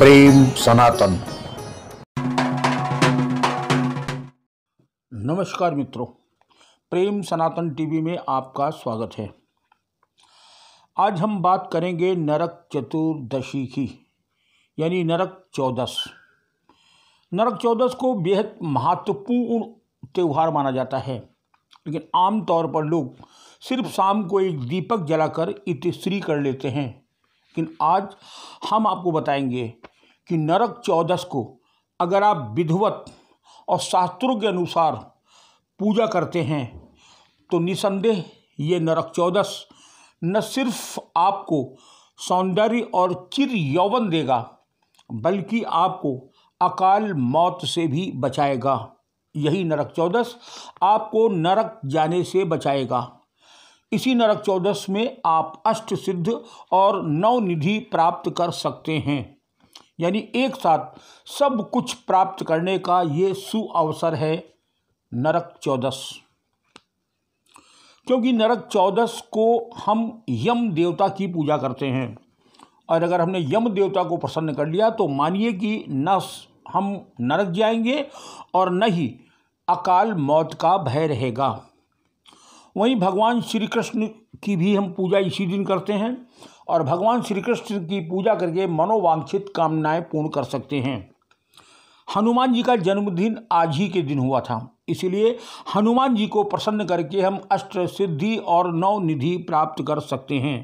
प्रेम सनातन नमस्कार मित्रों प्रेम सनातन टीवी में आपका स्वागत है आज हम बात करेंगे नरक चतुर्दशी की यानी नरक चौदस नरक चौदस को बेहद महत्वपूर्ण त्यौहार माना जाता है लेकिन आमतौर पर लोग सिर्फ शाम को एक दीपक जलाकर इतिश्री कर लेते हैं लेकिन आज हम आपको बताएंगे कि नरक चौदस को अगर आप विधिवत और शास्त्रों के अनुसार पूजा करते हैं तो निसंदेह ये नरक चौदस न सिर्फ आपको सौंदर्य और चिर यौवन देगा बल्कि आपको अकाल मौत से भी बचाएगा यही नरक चौदस आपको नरक जाने से बचाएगा इसी नरक चौदस में आप अष्ट सिद्ध और नौ निधि प्राप्त कर सकते हैं यानी एक साथ सब कुछ प्राप्त करने का ये सुअवसर है नरक चौदस क्योंकि नरक चौदस को हम यम देवता की पूजा करते हैं और अगर हमने यम देवता को प्रसन्न कर लिया तो मानिए कि न हम नरक जाएंगे और न ही अकाल मौत का भय रहेगा वहीं भगवान श्री कृष्ण की भी हम पूजा इसी दिन करते हैं और भगवान श्री कृष्ण की पूजा करके मनोवांछित कामनाएं पूर्ण कर सकते हैं हनुमान जी का जन्मदिन आज ही के दिन हुआ था इसलिए हनुमान जी को प्रसन्न करके हम अष्ट सिद्धि और नौ निधि प्राप्त कर सकते हैं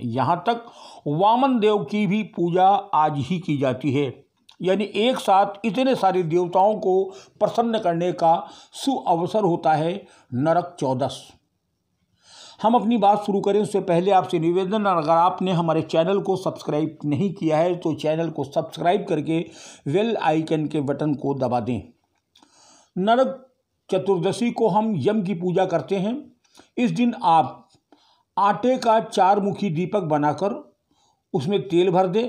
यहाँ तक वामन देव की भी पूजा आज ही की जाती है यानी एक साथ इतने सारे देवताओं को प्रसन्न करने का सुअवसर होता है नरक चौदस हम अपनी बात शुरू करें उससे पहले आपसे निवेदन अगर आपने हमारे चैनल को सब्सक्राइब नहीं किया है तो चैनल को सब्सक्राइब करके वेल आइकन के बटन को दबा दें नरक चतुर्दशी को हम यम की पूजा करते हैं इस दिन आप आटे का चार मुखी दीपक बनाकर उसमें तेल भर दें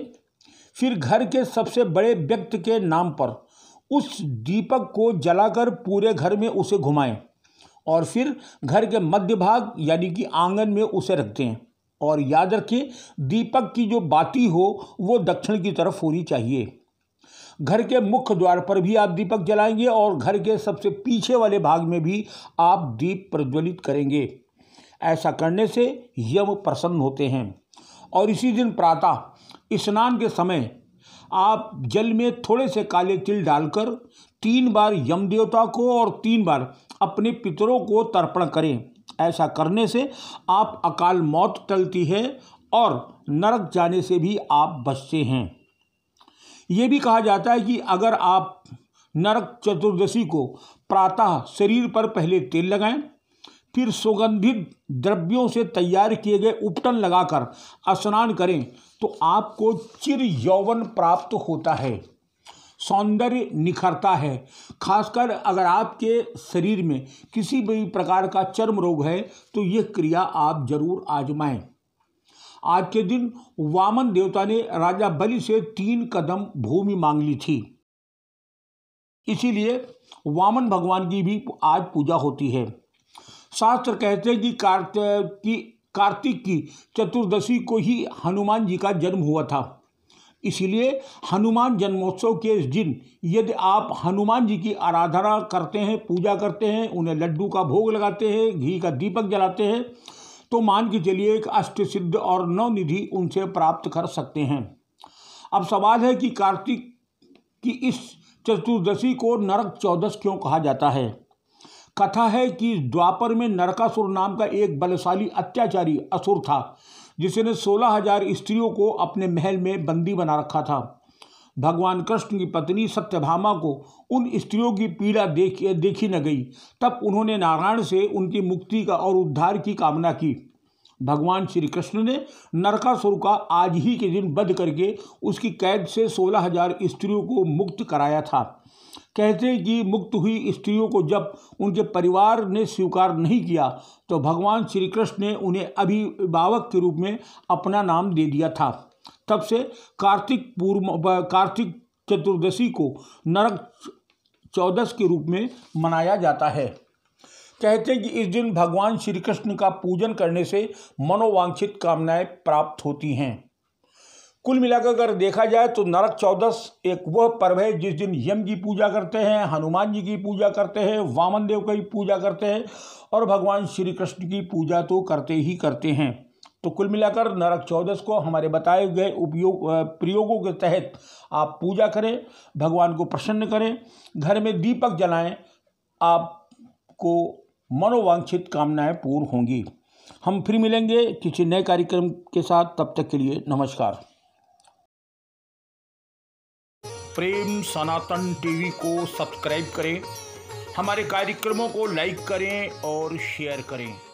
फिर घर के सबसे बड़े व्यक्ति के नाम पर उस दीपक को जलाकर पूरे घर में उसे घुमाएं और फिर घर के मध्य भाग यानी कि आंगन में उसे रखते हैं और याद रखें दीपक की जो बाती हो वो दक्षिण की तरफ होनी चाहिए घर के मुख्य द्वार पर भी आप दीपक जलाएंगे और घर के सबसे पीछे वाले भाग में भी आप दीप प्रज्वलित करेंगे ऐसा करने से यम प्रसन्न होते हैं और इसी दिन प्रातः स्नान के समय आप जल में थोड़े से काले तिल डालकर तीन बार यम देवता को और तीन बार अपने पितरों को तर्पण करें ऐसा करने से आप अकाल मौत टलती है और नरक जाने से भी आप बचते हैं ये भी कहा जाता है कि अगर आप नरक चतुर्दशी को प्रातः शरीर पर पहले तेल लगाएं फिर सुगंधित द्रव्यों से तैयार किए गए उपटन लगाकर स्नान करें तो आपको चिर यौवन प्राप्त होता है सौंदर्य निखरता है खासकर अगर आपके शरीर में किसी भी प्रकार का चर्म रोग है तो यह क्रिया आप जरूर आजमाएं आज के दिन वामन देवता ने राजा बलि से तीन कदम भूमि मांग ली थी इसीलिए वामन भगवान की भी आज पूजा होती है शास्त्र कहते हैं कि कार्त की कार्तिक की चतुर्दशी को ही हनुमान जी का जन्म हुआ था इसलिए हनुमान जन्मोत्सव के इस दिन यदि आप हनुमान जी की आराधना करते हैं पूजा करते हैं उन्हें लड्डू का भोग लगाते हैं घी का दीपक जलाते हैं तो मान के चलिए एक अष्ट सिद्ध और नवनिधि उनसे प्राप्त कर सकते हैं अब सवाल है कि कार्तिक की इस चतुर्दशी को नरक चौदस क्यों कहा जाता है कथा है कि द्वापर में नरकासुर नाम का एक बलशाली अत्याचारी असुर था जिसने सोलह हजार स्त्रियों को अपने महल में बंदी बना रखा था भगवान कृष्ण की पत्नी सत्यभामा को उन स्त्रियों की पीड़ा देख देखी न गई तब उन्होंने नारायण से उनकी मुक्ति का और उद्धार की कामना की भगवान श्री कृष्ण ने नरकासुर का आज ही के दिन बध करके उसकी कैद से सोलह हजार स्त्रियों को मुक्त कराया था हैं कि मुक्त हुई स्त्रियों को जब उनके परिवार ने स्वीकार नहीं किया तो भगवान श्री कृष्ण ने उन्हें अभिभावक के रूप में अपना नाम दे दिया था तब से कार्तिक पूर्व कार्तिक चतुर्दशी को नरक चौदस के रूप में मनाया जाता है कहते हैं कि इस दिन भगवान श्री कृष्ण का पूजन करने से मनोवांछित कामनाएं प्राप्त होती हैं कुल मिलाकर अगर देखा जाए तो नरक चौदस एक वह पर्व है जिस दिन यम की पूजा करते हैं हनुमान जी की पूजा करते हैं वामन देव की पूजा करते हैं और भगवान श्री कृष्ण की पूजा तो करते ही करते हैं तो कुल मिलाकर नरक चौदस को हमारे बताए गए उपयोग प्रयोगों के तहत आप पूजा करें भगवान को प्रसन्न करें घर में दीपक जलाएं आपको मनोवांछित कामनाएं पूर्ण होंगी हम फिर मिलेंगे किसी नए कार्यक्रम के साथ तब तक के लिए नमस्कार प्रेम सनातन टीवी को सब्सक्राइब करें हमारे कार्यक्रमों को लाइक करें और शेयर करें